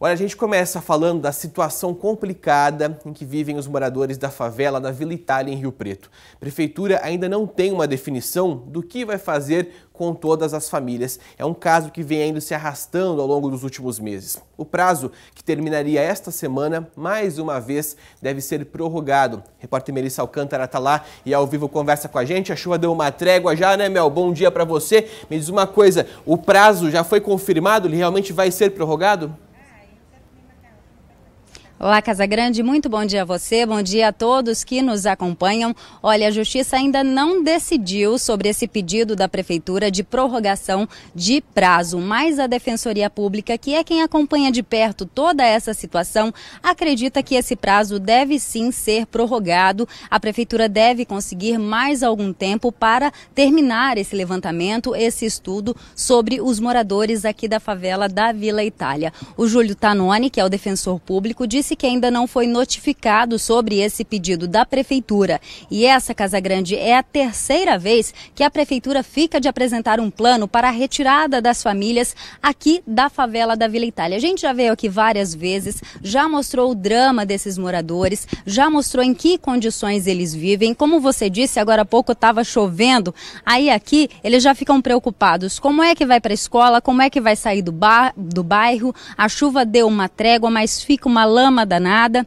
Olha, a gente começa falando da situação complicada em que vivem os moradores da favela da Vila Itália, em Rio Preto. A prefeitura ainda não tem uma definição do que vai fazer com todas as famílias. É um caso que vem ainda se arrastando ao longo dos últimos meses. O prazo, que terminaria esta semana, mais uma vez deve ser prorrogado. repórter Melissa Alcântara está lá e ao vivo conversa com a gente. A chuva deu uma trégua já, né, Mel? Bom dia para você. Me diz uma coisa, o prazo já foi confirmado? Ele realmente vai ser prorrogado? Olá, Casa Grande, muito bom dia a você, bom dia a todos que nos acompanham. Olha, a Justiça ainda não decidiu sobre esse pedido da Prefeitura de prorrogação de prazo, mas a Defensoria Pública, que é quem acompanha de perto toda essa situação, acredita que esse prazo deve sim ser prorrogado. A Prefeitura deve conseguir mais algum tempo para terminar esse levantamento, esse estudo sobre os moradores aqui da favela da Vila Itália. O Júlio Tanoni, que é o defensor público, disse disse que ainda não foi notificado sobre esse pedido da Prefeitura. E essa Casa Grande é a terceira vez que a Prefeitura fica de apresentar um plano para a retirada das famílias aqui da favela da Vila Itália. A gente já veio aqui várias vezes, já mostrou o drama desses moradores, já mostrou em que condições eles vivem. Como você disse, agora há pouco estava chovendo, aí aqui eles já ficam preocupados. Como é que vai para a escola? Como é que vai sair do, bar, do bairro? A chuva deu uma trégua, mas fica uma lama lama danada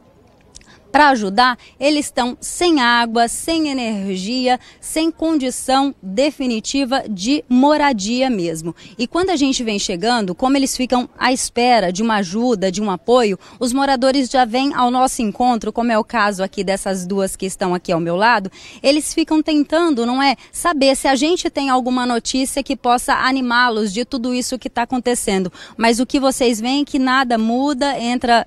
para ajudar, eles estão sem água, sem energia, sem condição definitiva de moradia mesmo. E quando a gente vem chegando, como eles ficam à espera de uma ajuda, de um apoio, os moradores já vêm ao nosso encontro, como é o caso aqui dessas duas que estão aqui ao meu lado, eles ficam tentando, não é? Saber se a gente tem alguma notícia que possa animá-los de tudo isso que está acontecendo. Mas o que vocês veem é que nada muda, entra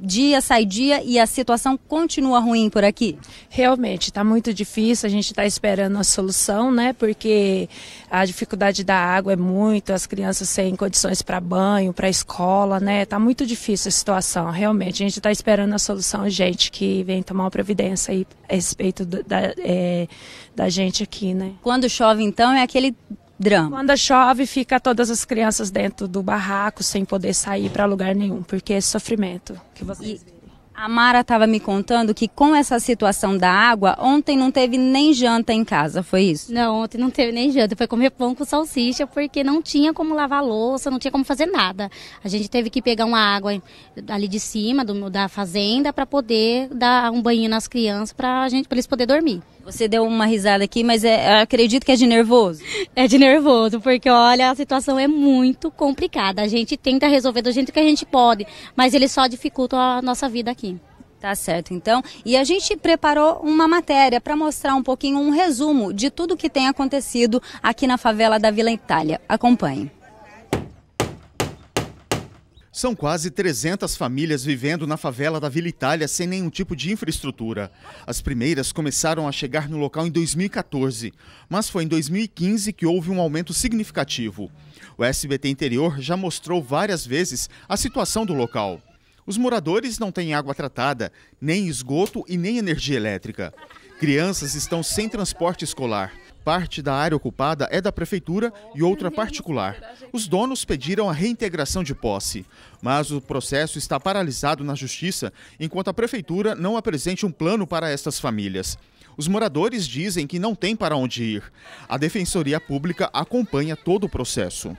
dia sai dia e a situação continua ruim por aqui? Realmente, está muito difícil, a gente está esperando a solução, né? Porque a dificuldade da água é muito, as crianças sem condições para banho, para escola, né? Está muito difícil a situação, realmente. A gente está esperando a solução, gente, que vem tomar uma providência aí a respeito da, é, da gente aqui, né? Quando chove, então, é aquele drama. Quando chove, fica todas as crianças dentro do barraco sem poder sair para lugar nenhum, porque é sofrimento que vocês e... A Mara estava me contando que com essa situação da água, ontem não teve nem janta em casa, foi isso? Não, ontem não teve nem janta, foi comer pão com salsicha, porque não tinha como lavar louça, não tinha como fazer nada. A gente teve que pegar uma água ali de cima do, da fazenda para poder dar um banho nas crianças para eles poderem dormir. Você deu uma risada aqui, mas é, acredito que é de nervoso. É de nervoso, porque olha, a situação é muito complicada. A gente tenta resolver do jeito que a gente pode, mas ele só dificulta a nossa vida aqui. Tá certo, então. E a gente preparou uma matéria para mostrar um pouquinho, um resumo de tudo que tem acontecido aqui na favela da Vila Itália. Acompanhe. São quase 300 famílias vivendo na favela da Vila Itália sem nenhum tipo de infraestrutura. As primeiras começaram a chegar no local em 2014, mas foi em 2015 que houve um aumento significativo. O SBT Interior já mostrou várias vezes a situação do local. Os moradores não têm água tratada, nem esgoto e nem energia elétrica. Crianças estão sem transporte escolar. Parte da área ocupada é da prefeitura e outra uhum. particular. Os donos pediram a reintegração de posse, mas o processo está paralisado na justiça enquanto a prefeitura não apresente um plano para estas famílias. Os moradores dizem que não tem para onde ir. A Defensoria Pública acompanha todo o processo.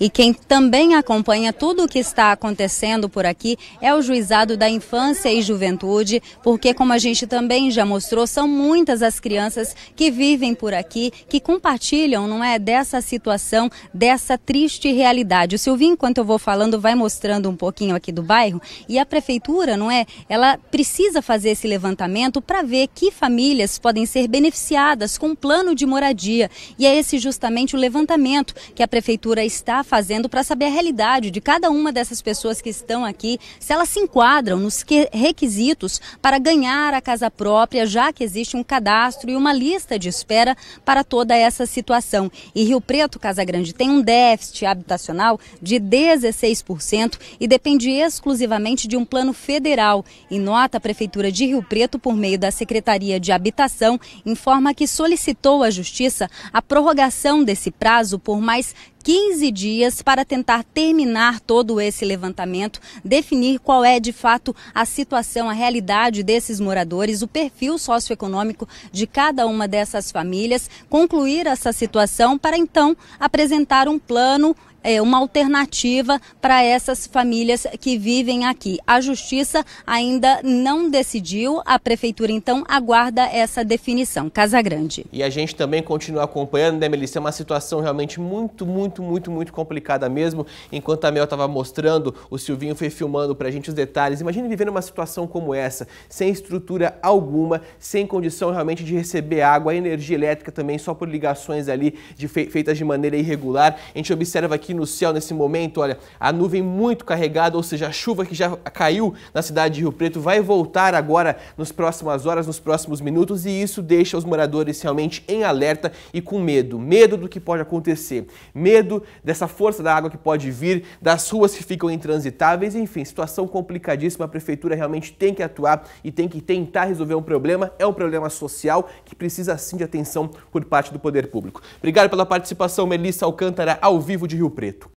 E quem também acompanha tudo o que está acontecendo por aqui é o juizado da infância e juventude, porque, como a gente também já mostrou, são muitas as crianças que vivem por aqui, que compartilham, não é, dessa situação, dessa triste realidade. O Silvinho, enquanto eu vou falando, vai mostrando um pouquinho aqui do bairro e a prefeitura, não é, ela precisa fazer esse levantamento para ver que famílias podem ser beneficiadas com um plano de moradia. E é esse justamente o levantamento que a prefeitura está fazendo para saber a realidade de cada uma dessas pessoas que estão aqui, se elas se enquadram nos requisitos para ganhar a casa própria, já que existe um cadastro e uma lista de espera para toda essa situação. E Rio Preto, Casa Grande, tem um déficit habitacional de 16% e depende exclusivamente de um plano federal. Em nota, a Prefeitura de Rio Preto, por meio da Secretaria de Habitação, informa que solicitou à Justiça a prorrogação desse prazo por mais 15 dias para tentar terminar todo esse levantamento, definir qual é de fato a situação, a realidade desses moradores, o perfil socioeconômico de cada uma dessas famílias, concluir essa situação para então apresentar um plano é, uma alternativa para essas famílias que vivem aqui. A justiça ainda não decidiu, a prefeitura então aguarda essa definição. Casa Grande. E a gente também continua acompanhando, né, Melissa? É uma situação realmente muito, muito, muito, muito complicada mesmo. Enquanto a Mel estava mostrando, o Silvinho foi filmando para a gente os detalhes. Imagine viver numa situação como essa, sem estrutura alguma, sem condição realmente de receber água, energia elétrica também, só por ligações ali de fe feitas de maneira irregular. A gente observa aqui aqui no céu nesse momento, olha, a nuvem muito carregada, ou seja, a chuva que já caiu na cidade de Rio Preto vai voltar agora nas próximas horas, nos próximos minutos, e isso deixa os moradores realmente em alerta e com medo. Medo do que pode acontecer, medo dessa força da água que pode vir, das ruas que ficam intransitáveis, enfim, situação complicadíssima. A prefeitura realmente tem que atuar e tem que tentar resolver um problema. É um problema social que precisa sim de atenção por parte do poder público. Obrigado pela participação, Melissa Alcântara, ao vivo de Rio Preto. Preto.